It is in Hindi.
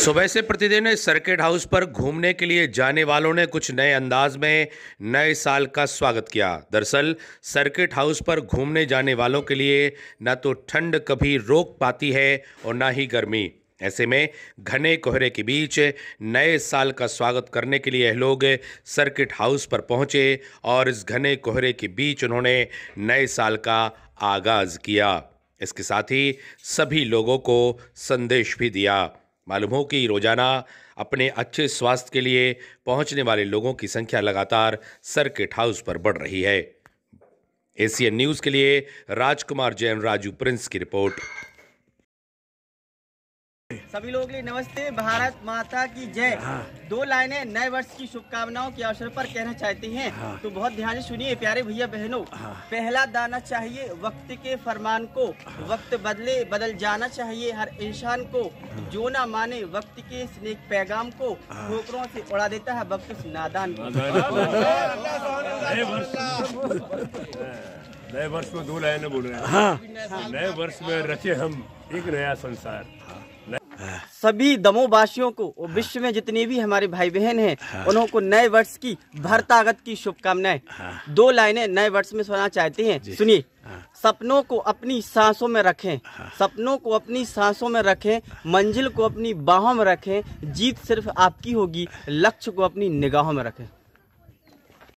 सुबह से प्रतिदिन सर्किट हाउस पर घूमने के लिए जाने वालों ने कुछ नए अंदाज में नए साल का स्वागत किया दरअसल सर्किट हाउस पर घूमने जाने वालों के लिए न तो ठंड कभी रोक पाती है और ना ही गर्मी ऐसे में घने कोहरे के बीच नए साल का स्वागत करने के लिए लोग सर्किट हाउस पर पहुंचे और इस घने कोहरे के बीच उन्होंने नए साल का आगाज़ किया इसके साथ ही सभी लोगों को संदेश भी दिया मालूम हो कि रोज़ाना अपने अच्छे स्वास्थ्य के लिए पहुंचने वाले लोगों की संख्या लगातार सर्किट हाउस पर बढ़ रही है एशियन न्यूज़ के लिए राजकुमार जैन राजू प्रिंस की रिपोर्ट सभी लोगों के लिए नमस्ते भारत माता की जय हाँ। दो लाइनें नए वर्ष की शुभकामनाओं के अवसर पर कहना चाहते हैं हाँ। तो बहुत ध्यान से सुनिए प्यारे भैया बहनों हाँ। पहला दाना चाहिए वक्त के फरमान को हाँ। वक्त बदले बदल जाना चाहिए हर इंसान को हाँ। जो ना माने वक्त के स्नेक पैगाम को हाँ। ठोकरों से उड़ा देता है वक्त नादान नए वर्ष में दो लाइने बोल रहे हैं हाँ। नए वर्ष में रचे हम एक नया संसार सभी दमो वासियों को और हाँ। विश्व में जितनी भी हमारे भाई बहन हैं हाँ। उनको नए वर्ष की भरतागत की शुभकामनाएं हाँ। दो लाइनें नए वर्ष में सुना चाहते हैं सुनिए सपनों को अपनी सांसों में रखें सपनों को अपनी सांसों में रखें मंजिल को अपनी बाहों में रखें जीत सिर्फ आपकी होगी लक्ष्य को अपनी निगाहों में रखें